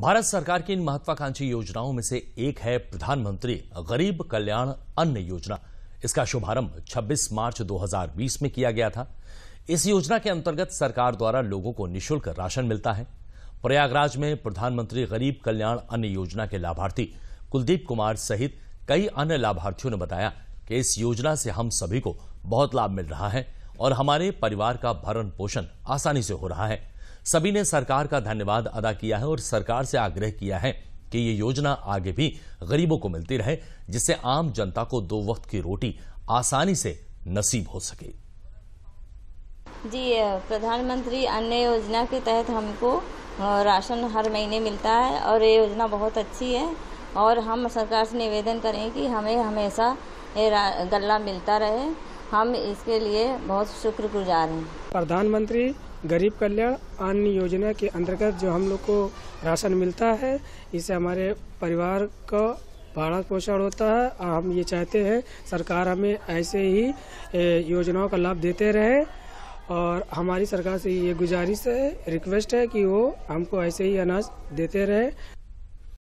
भारत सरकार की इन महत्वाकांक्षी योजनाओं में से एक है प्रधानमंत्री गरीब कल्याण अन्न योजना इसका शुभारंभ 26 मार्च 2020 में किया गया था इस योजना के अंतर्गत सरकार द्वारा लोगों को निशुल्क राशन मिलता है प्रयागराज में प्रधानमंत्री गरीब कल्याण अन्न योजना के लाभार्थी कुलदीप कुमार सहित कई अन्य लाभार्थियों ने बताया कि इस योजना से हम सभी को बहुत लाभ मिल रहा है और हमारे परिवार का भरण पोषण आसानी से हो रहा है सभी ने सरकार का धन्यवाद अदा किया है और सरकार से आग्रह किया है कि ये योजना आगे भी गरीबों को मिलती रहे जिससे आम जनता को दो वक्त की रोटी आसानी से नसीब हो सके जी प्रधानमंत्री अन्य योजना के तहत हमको राशन हर महीने मिलता है और ये योजना बहुत अच्छी है और हम सरकार से निवेदन करें कि हमें हमेशा ये गल्ला मिलता रहे हम इसके लिए बहुत शुक्रगुजार हैं प्रधानमंत्री गरीब कल्याण अन्न योजना के अंतर्गत जो हम लोग को राशन मिलता है इससे हमारे परिवार का भाड़ा पोषण होता है और हम ये चाहते हैं सरकार हमें ऐसे ही योजनाओं का लाभ देते रहे और हमारी सरकार से ये गुजारिश है रिक्वेस्ट है कि वो हमको ऐसे ही अनाज देते रहे